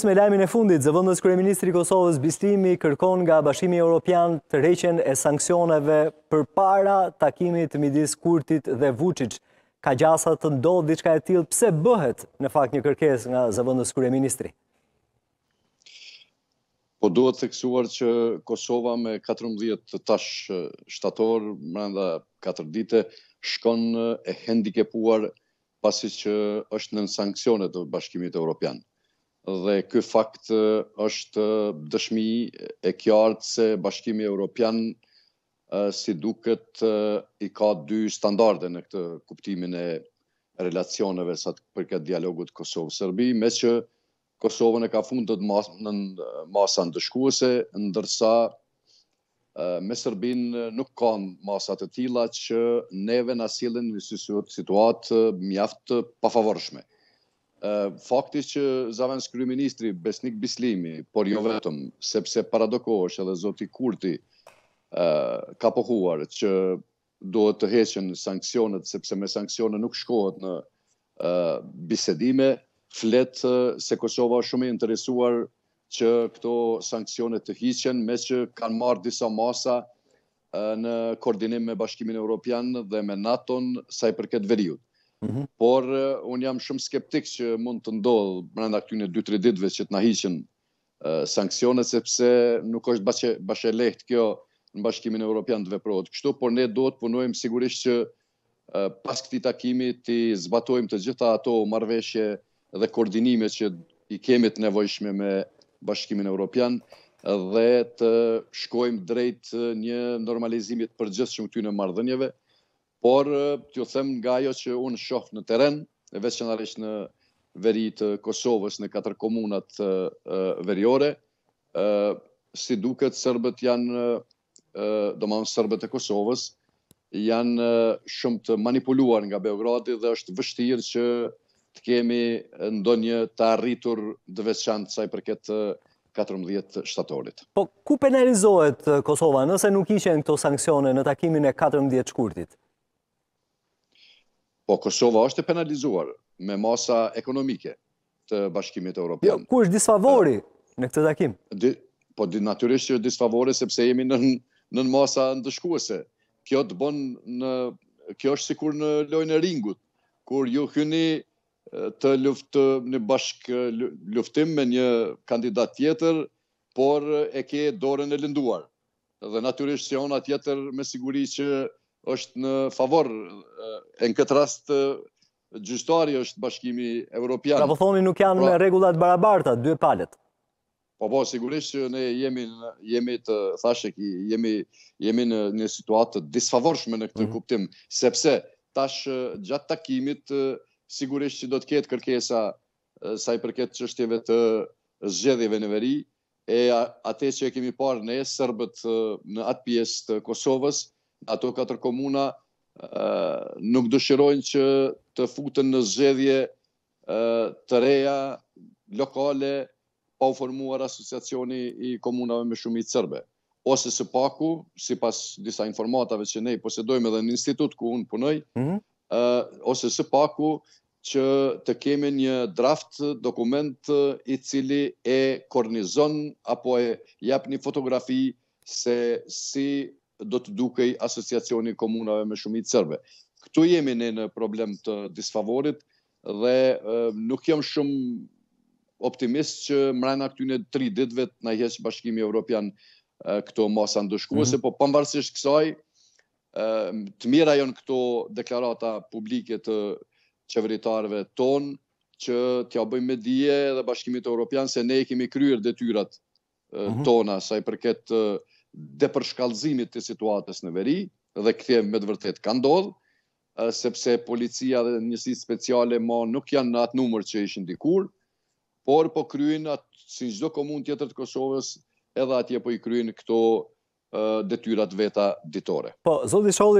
Pes me lajmin e fundit, zëvëndës Kryeministri Kosovës Bistimi kërkon nga Bashkimi Europian të reqen e sankcioneve për para takimit midis Kurtit dhe Vucic. Ka gjasa të ndodhë diçka e tilë pse bëhet në fakt një kërkes nga zëvëndës Kryeministri? Po duhet të kësuar që Kosova me 14 tash shtator, mërënda 4 dite, shkon e hendikepuar pasi që është në sankcionet të Bashkimit Europianë dhe ky fakt është dëshmi e qartë se Bashkimi Evropian si duket i ka dy standarde në këtë kuptimin e relacioneve sa të përket dialogut Kosovë-Serbi, me që Kosovën e ka fundët mas, në masa ndëshkuese, ndërsa me Serbin nuk kanë masat të tila që neve në asilin në situatë mjaftë pafavorshme. Faktis që zavendës kryministri Besnik Bislimi, por jo vetëm, sepse paradokosh edhe Zoti Kurti ka pohuar që duhet të heqen sankcionet, sepse me sankcionet nuk shkohet në bisedime, fletë se Kosova shumë e interesuar që këto sankcionet të hiqen, me që kanë marrë disa masa në koordinim me Bashkimin Europian dhe me NATO-në saj përket veriut. Mhm. Por, unë jam shumë skeptik që mund të ndodhë mërënda këtyne 2-3 ditve që të nahiqen sankcionet, sepse nuk është bashkë e lehtë kjo në bashkimin e Europian të veprot. Kështu, por ne do të punojmë sigurisht që pas këti takimi të zbatojmë të gjitha ato marveshje dhe koordinime që i kemi të nevojshme me bashkimin e Europian dhe të shkojmë drejt një normalizimit për gjithë shumë ty në mardhënjeve. Por, t'ju them nga jo që unë shoh në teren, e veç që në veri të Kosovës, në katër komunat veriore, si duket sërbet janë, do manë sërbet e Kosovës, janë shumë të manipuluar nga Beogradit dhe është vështirë që të kemi ndonjë të arritur dhe veçantë saj për këtë 14 shtatorit. Po, ku penalizohet Kosova nëse nuk ishen këto sankcione në takimin e 14 shkurtit? Po Kosova është e penalizuar me masa ekonomike të bashkimit e Europian. Jo, ku është disfavori në këtë takim? Po, naturisht që është disfavori sepse jemi në masa ndëshkuese. Kjo të bon në... Kjo është sikur në lojnë e ringut, kur ju hyni të luftë në bashkë luftim me një kandidat tjetër, por e ke dorën e lënduar. Dhe naturisht që ona atjetër me siguri që është në favorë në këtë rast gjyqtari është bashkimi evropian. Pra po thoni nuk janë me pra- rregullat barabarta dy palët. Po po sigurisht që ne jemi jemi të thashë jemi jemi në një situatë të disfavorshme në këtë mhm. kuptim, sepse tash gjatë takimit sigurisht që do të ketë kërkesa sa i përket çështjeve të zgjedhjeve në veri e atë që kemi parë ne serbët në atë pjesë të Kosovës, ato katër komuna nuk dëshirojnë që të futën në zxedje të reja, lokale, pa u formuar asociacioni i komunave me shumit sërbe. Ose së paku, si pas disa informatave që ne i posedojmë dhe në institut ku unë punoj, mhm. ose së paku që të kemi një draft dokument i cili e kornizon apo e jap një fotografi se si do të dukej asociacioni komunave me shumit sërbe. Këtu jemi ne në problem të disfavorit dhe nuk jem shumë optimist që mrena këtune tri ditve të nëjheqë bashkimi Europian këto masa ndëshkuese, mhm. po përmbarësisht kësaj, të mira jonë këto deklarata publike të qeveritarve tonë, që t'ja bëjmë me dje dhe bashkimit Europian se ne kemi kryrë detyrat mhm. tona, sa i përket dhe për të situatës në veri, dhe këtje me të vërtet ka ndodhë, sepse policia dhe njësit speciale ma nuk janë në atë numër që ishën dikur, por po kryin atë si një gjdo komun tjetër të Kosovës, edhe atje po i kryin këto detyrat veta ditore. Po, zodi